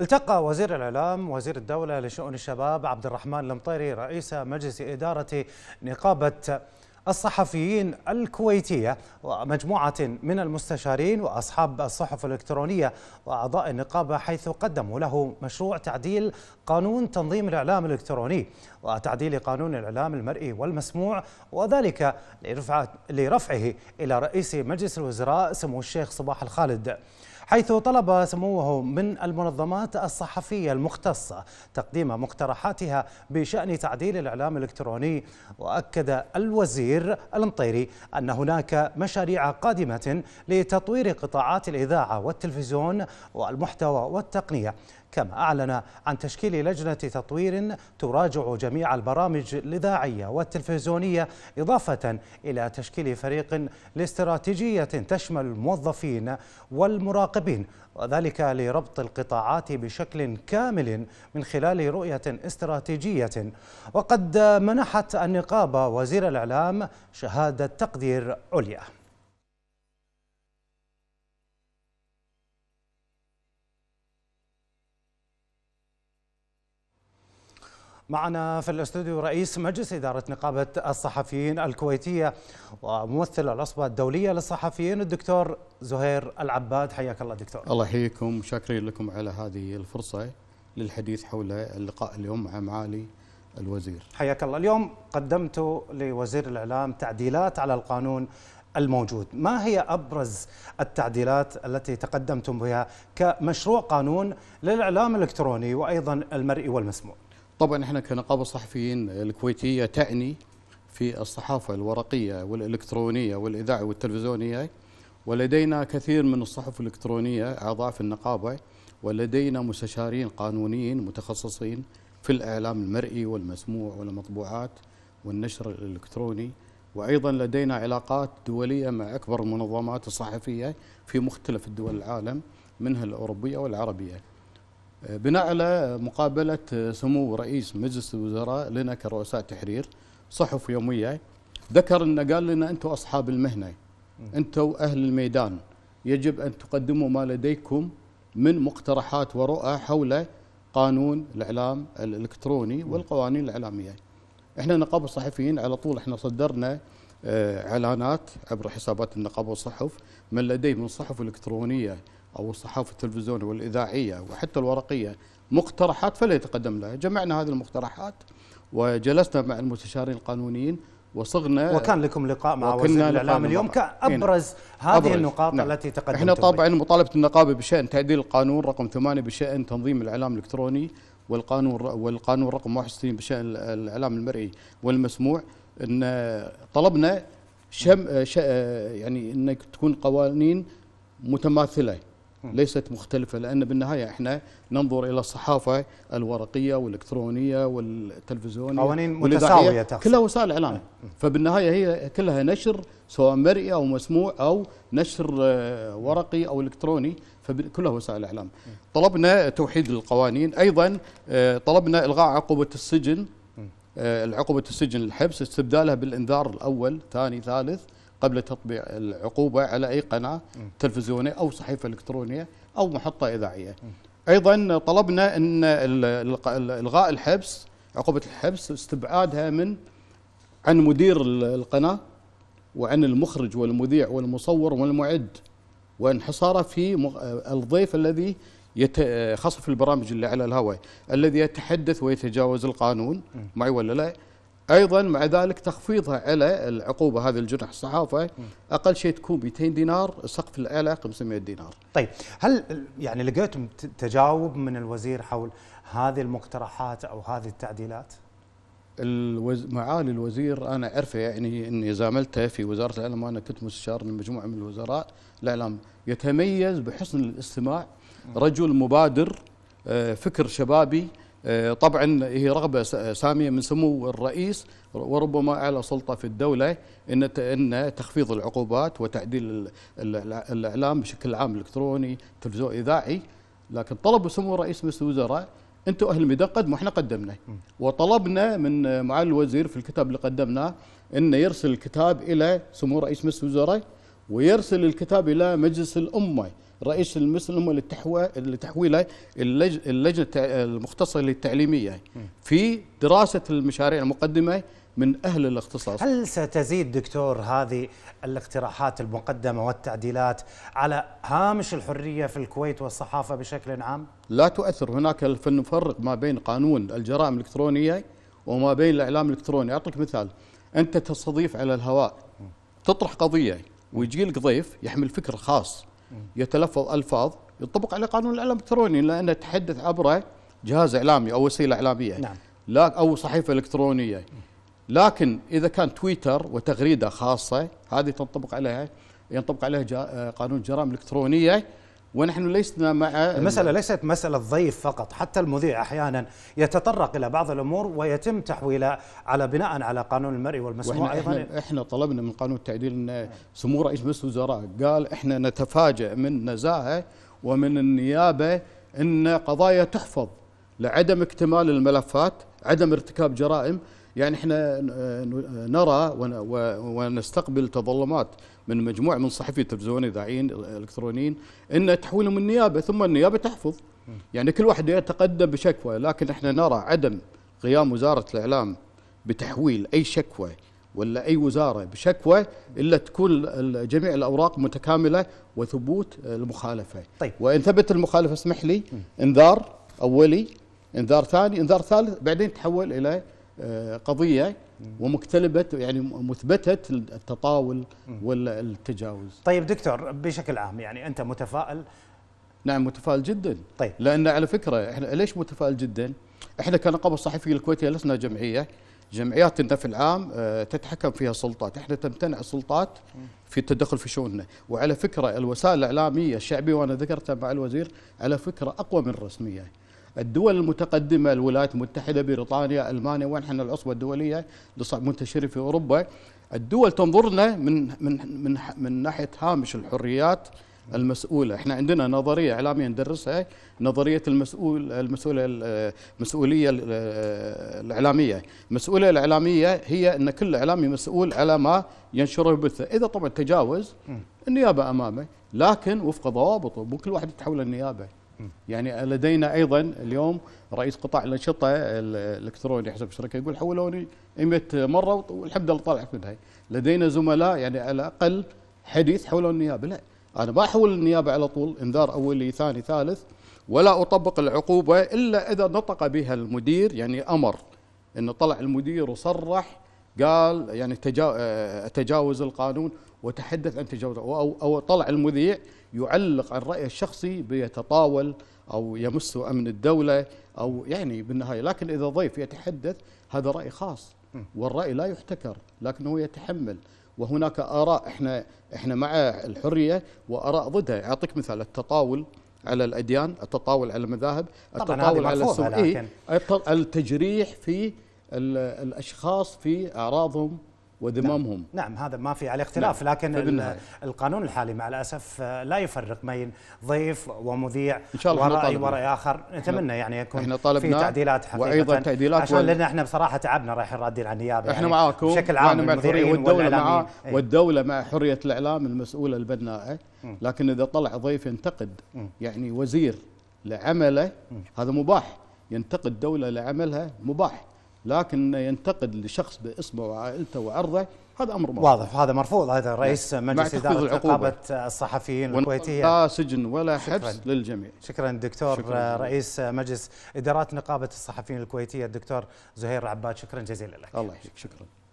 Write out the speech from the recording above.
التقى وزير الإعلام وزير الدولة لشؤون الشباب عبد الرحمن المطيري رئيس مجلس إدارة نقابة الصحفيين الكويتية ومجموعة من المستشارين وأصحاب الصحف الإلكترونية وأعضاء النقابة حيث قدموا له مشروع تعديل قانون تنظيم الإعلام الإلكتروني وتعديل قانون الإعلام المرئي والمسموع وذلك لرفعه إلى رئيس مجلس الوزراء سمو الشيخ صباح الخالد حيث طلب سموه من المنظمات الصحفية المختصة تقديم مقترحاتها بشأن تعديل الإعلام الإلكتروني وأكد الوزير المطيري أن هناك مشاريع قادمة لتطوير قطاعات الإذاعة والتلفزيون والمحتوى والتقنية كما أعلن عن تشكيل لجنة تطوير تراجع جميع البرامج الإذاعية والتلفزيونية إضافة إلى تشكيل فريق لاستراتيجية تشمل الموظفين والمراقبين وذلك لربط القطاعات بشكل كامل من خلال رؤية استراتيجية وقد منحت النقابة وزير الإعلام شهادة تقدير عليا معنا في الاستوديو رئيس مجلس إدارة نقابة الصحفيين الكويتية وممثل العصبة الدولية للصحفيين الدكتور زهير العباد حياك الله دكتور الله يحييكم شاكرين لكم على هذه الفرصة للحديث حول اللقاء اليوم مع معالي الوزير حياك الله اليوم قدمت لوزير الإعلام تعديلات على القانون الموجود ما هي أبرز التعديلات التي تقدمتم بها كمشروع قانون للإعلام الإلكتروني وأيضا المرئي والمسموع طبعا احنا كنقابه صحفيين الكويتيه تعني في الصحافه الورقيه والالكترونيه والاذاعه والتلفزيونيه ولدينا كثير من الصحف الالكترونيه اعضاء في النقابه ولدينا مستشارين قانونيين متخصصين في الاعلام المرئي والمسموع والمطبوعات والنشر الالكتروني وايضا لدينا علاقات دوليه مع اكبر المنظمات الصحفيه في مختلف دول العالم منها الاوروبيه والعربيه بناء على مقابلة سمو رئيس مجلس الوزراء لنا كرؤساء تحرير صحف يومية ذكر أنه قال لنا أنتم أصحاب المهنة أنتم أهل الميدان يجب أن تقدموا ما لديكم من مقترحات ورؤى حول قانون الإعلام الإلكتروني والقوانين الإعلامية احنا نقابة الصحفيين على طول احنا صدرنا آه، اعلانات عبر حسابات النقابه والصحف من لديه من صحف الكترونيه أو الصحافة التلفزيونية والإذاعية وحتى الورقية مقترحات فليتقدم لها جمعنا هذه المقترحات وجلسنا مع المستشارين القانونيين وصغنا وكان لكم لقاء مع وزير الاعلام اليوم إيه، نعم. كابرز هذه أبرز. النقاط نعم. التي تقدمتم احنا طبعا يعني مطالبه النقابه بشان تعديل القانون رقم 8 بشان تنظيم الاعلام الالكتروني والقانون والقانون رقم 61 بشان الاعلام المرئي والمسموع ان طلبنا شم يعني ان تكون قوانين متماثله ليست مختلفة لأن بالنهاية إحنا ننظر إلى الصحافة الورقية والإلكترونية والتلفزيونية قوانين متساوية تقصد. كلها وسائل إعلام فبالنهاية هي كلها نشر سواء مرئي أو مسموع أو نشر آه، ورقي أو إلكتروني فكلها وسائل إعلام طلبنا توحيد القوانين أيضا آه، طلبنا إلغاء عقوبة السجن العقوبة آه، السجن الحبس استبدالها بالإنذار الأول ثاني ثالث قبل تطبيع العقوبة على أي قناة تلفزيونية أو صحيفة إلكترونية أو محطة إذاعية أيضا طلبنا أن إلغاء الحبس عقوبة الحبس استبعادها من عن مدير القناة وعن المخرج والمذيع والمصور والمعد وانحصاره في الضيف الذي خاصة في البرامج اللي على الهواء الذي يتحدث ويتجاوز القانون معي ولا لا ايضا مع ذلك تخفيضها على العقوبه هذه الجنح الصحافه اقل شيء تكون 200 دينار سقف الاعلى 500 دينار. طيب هل يعني لقيتم تجاوب من الوزير حول هذه المقترحات او هذه التعديلات؟ الوز... معالي الوزير انا اعرفه يعني اني زاملته في وزاره الاعلام وانا كنت مستشار لمجموعه من الوزراء الاعلام يتميز بحسن الاستماع رجل مبادر آه، فكر شبابي آه، طبعا هي رغبة آه، سامية من سمو الرئيس وربما أعلى سلطة في الدولة إن إن تخفيض العقوبات وتعديل الإعلام بشكل عام إلكتروني تلفزيون إذاعي لكن طلب سمو رئيس مجلس الوزراء أنتم أهل الميدان قدموا إحنا قدمنا وطلبنا من معالي الوزير في الكتاب اللي قدمناه أنه يرسل الكتاب إلى سمو رئيس مجلس الوزراء ويرسل الكتاب إلى مجلس الأمة رئيس المسلم لتحويله اللجنه المختصه للتعليميه في دراسه المشاريع المقدمه من اهل الاختصاص. هل ستزيد دكتور هذه الاقتراحات المقدمه والتعديلات على هامش الحريه في الكويت والصحافه بشكل عام؟ لا تؤثر هناك فنفرق ما بين قانون الجرائم الالكترونيه وما بين الاعلام الالكتروني، اعطيك مثال انت تستضيف على الهواء تطرح قضيه ويجي لك ضيف يحمل فكر خاص يتلفظ ألفاظ ينطبق عليه قانون الإعلام الإلكتروني لأنه يتحدث عبر جهاز إعلامي أو وسيلة إعلامية نعم. لا أو صحيفة إلكترونية لكن إذا كان تويتر وتغريدة خاصة هذه تنطبق عليها ينطبق عليها قانون الجرائم الالكترونيه ونحن لسنا مع المسألة ليست مسألة ضيف فقط حتى المذيع أحيانا يتطرق إلى بعض الأمور ويتم تحويلها على بناء على قانون المرئي والمسموع أيضا إحنا, إحنا طلبنا من قانون التعديل أن سمو رئيس مجلس الوزراء قال إحنا نتفاجأ من نزاهة ومن النيابة أن قضايا تحفظ لعدم اكتمال الملفات عدم ارتكاب جرائم يعني احنا نرى ونستقبل تظلمات من مجموعه من صحفي تلفزيوني اذاعيين الكترونيين ان تحويلهم النيابه ثم النيابه تحفظ يعني كل واحد يتقدم بشكوى لكن احنا نرى عدم قيام وزاره الاعلام بتحويل اي شكوى ولا اي وزاره بشكوى الا تكون جميع الاوراق متكامله وثبوت المخالفه طيب. وان ثبت المخالفه اسمح لي انذار اولي انذار ثاني انذار ثالث بعدين تحول الى آه، قضيه ومكتلبه يعني مثبته التطاول والتجاوز طيب دكتور بشكل عام يعني انت متفائل نعم متفائل جدا طيب لان على فكره احنا ليش متفائل جدا احنا كنقابه الصحفي الكويتيه لسنا جمعيه جمعيات النفع العام آه، تتحكم فيها السلطات احنا تمتنع السلطات في التدخل في شؤوننا وعلى فكره الوسائل الاعلاميه الشعبيه وانا ذكرتها مع الوزير على فكره اقوى من الرسميه الدول المتقدمه الولايات المتحده بريطانيا المانيا وين احنا العصبه الدوليه منتشره في اوروبا الدول تنظرنا من من من من ناحيه هامش الحريات المسؤوله احنا عندنا نظريه اعلاميه ندرسها نظريه المسؤول المسؤوله المسؤوليه الاعلاميه المسؤوليه الاعلاميه هي ان كل اعلامي مسؤول على ما ينشره ويبثه اذا طبعا تجاوز النيابه امامه لكن وفق ضوابطه مو كل واحد يتحول النيابه يعني لدينا ايضا اليوم رئيس قطاع الانشطه الالكتروني حسب الشركه يقول حولوني 100 مره والحمد لله طالع منها لدينا زملاء يعني على الاقل حديث حول النيابه لا انا ما احول النيابه على طول انذار اولي ثاني ثالث ولا اطبق العقوبه الا اذا نطق بها المدير يعني امر انه طلع المدير وصرح قال يعني آه، تجاوز القانون وتحدث عن تجاوز او او طلع المذيع يعلق عن الرأي الشخصي بيتطاول أو يمس أمن الدولة أو يعني بالنهاية لكن إذا ضيف يتحدث هذا رأي خاص والرأي لا يحتكر لكنه يتحمل وهناك آراء احنا احنا مع الحرية وآراء ضدها أعطيك مثال التطاول على الأديان التطاول على المذاهب التطاول على السوء إيه، التجريح في الأشخاص في أعراضهم وذمامهم نعم. نعم هذا ما في عليه اختلاف نعم. لكن القانون الحالي مع الاسف آه، لا يفرق بين ضيف ومذيع ان شاء الله وراي وراي اخر نتمنى يعني يكون احنا طالبنا في تعديلات حقيقه وايضا تعديلات عشان وال... لان احنا بصراحه تعبنا رايحين رادين على النيابه احنا يعني معاكم بشكل عام مع والدوله مع إيه. والدوله مع حريه الاعلام المسؤوله البناءه لكن اذا طلع ضيف ينتقد يعني وزير لعمله هذا مباح ينتقد دوله لعملها مباح لكن ينتقد لشخص باسمه وعائلته وعرضه هذا امر مرفوض واضح هذا مرفوض هذا نعم. رئيس مجلس اداره رقابه الصحفيين الكويتيه لا سجن ولا حبس للجميع شكرا دكتور شكرا رئيس مجلس ادارات نقابه الصحفيين الكويتيه الدكتور زهير عباد شكرا جزيلا لك الله يحييك شكرا